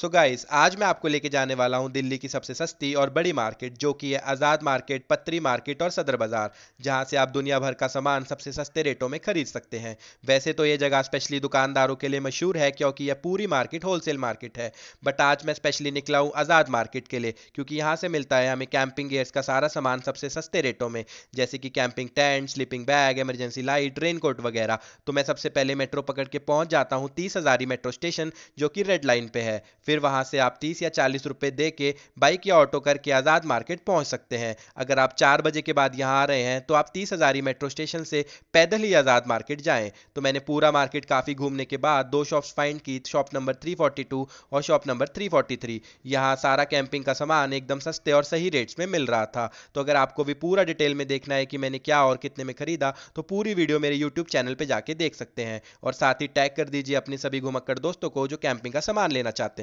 सो so guys आज मैं आपको लेके जाने वाला हूँ दिल्ली की सबसे सस्ती और बड़ी मार्केट जो कि है आज़ाद मार्केट पत्री मार्केट और सदर बाज़ार जहाँ से आप दुनिया भर का सामान सबसे सस्ते रेटों में खरीद सकते हैं वैसे तो ये जगह स्पेशली दुकानदारों के लिए मशहूर है क्योंकि यह पूरी मार्केट होलसेल मार्केट है बट आज मैं स्पेशली निकला हूँ आज़ाद मार्केट के लिए क्योंकि यहाँ से मिलता है हमें कैंपिंग गेयर्स का सारा सामान सबसे सस्ते रेटों में जैसे कि camping tent sleeping bag emergency light raincoat वगैरह तो मैं सबसे पहले मेट्रो पकड़ के पहुँच जाता हूँ तीस मेट्रो स्टेशन जो कि रेड लाइन पर है फिर वहाँ से आप तीस या चालीस रुपये दे के बाइक या ऑटो करके आज़ाद मार्केट पहुँच सकते हैं अगर आप चार बजे के बाद यहाँ आ रहे हैं तो आप तीस हज़ारी मेट्रो स्टेशन से पैदल ही आज़ाद मार्केट जाएँ तो मैंने पूरा मार्केट काफ़ी घूमने के बाद दो शॉप्स फाइंड की शॉप नंबर थ्री और शॉप नंबर थ्री फोर्टी यहाँ सारा कैंपिंग का सामान एकदम सस्ते और सही रेट्स में मिल रहा था तो अगर आपको भी पूरा डिटेल में देखना है कि मैंने क्या और कितने में खरीदा तो पूरी वीडियो मेरे यूट्यूब चैनल पर जाके देख सकते हैं और साथ ही टैग कर दीजिए अपने सभी घुमक्कड़ दोस्तों को जो कैंपिंग का सामान लेना चाहते हैं